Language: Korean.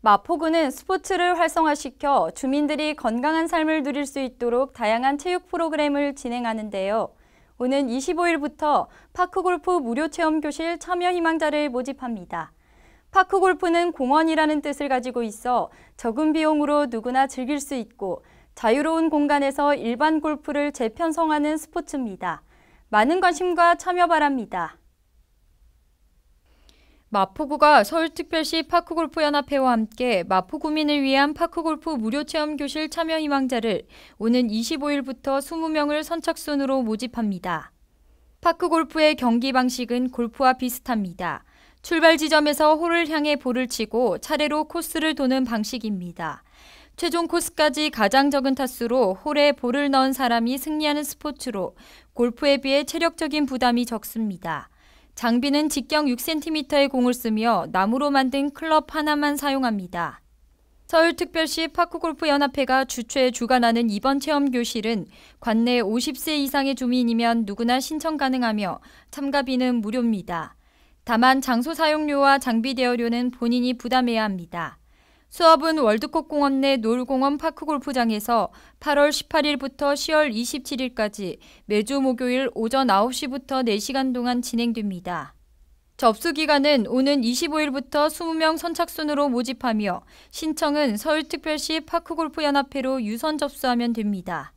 마포구는 스포츠를 활성화시켜 주민들이 건강한 삶을 누릴 수 있도록 다양한 체육 프로그램을 진행하는데요. 오는 25일부터 파크골프 무료체험교실 참여 희망자를 모집합니다. 파크골프는 공원이라는 뜻을 가지고 있어 적은 비용으로 누구나 즐길 수 있고 자유로운 공간에서 일반 골프를 재편성하는 스포츠입니다. 많은 관심과 참여 바랍니다. 마포구가 서울특별시 파크골프연합회와 함께 마포구민을 위한 파크골프 무료체험교실 참여 희망자를 오는 25일부터 20명을 선착순으로 모집합니다. 파크골프의 경기 방식은 골프와 비슷합니다. 출발 지점에서 홀을 향해 볼을 치고 차례로 코스를 도는 방식입니다. 최종 코스까지 가장 적은 타수로 홀에 볼을 넣은 사람이 승리하는 스포츠로 골프에 비해 체력적인 부담이 적습니다. 장비는 직경 6cm의 공을 쓰며 나무로 만든 클럽 하나만 사용합니다. 서울특별시 파크골프연합회가 주최 주관하는 이번 체험교실은 관내 50세 이상의 주민이면 누구나 신청 가능하며 참가비는 무료입니다. 다만 장소 사용료와 장비 대여료는 본인이 부담해야 합니다. 수업은 월드컵공원내 놀공원 파크골프장에서 8월 18일부터 10월 27일까지 매주 목요일 오전 9시부터 4시간 동안 진행됩니다. 접수 기간은 오는 25일부터 20명 선착순으로 모집하며 신청은 서울특별시 파크골프연합회로 유선 접수하면 됩니다.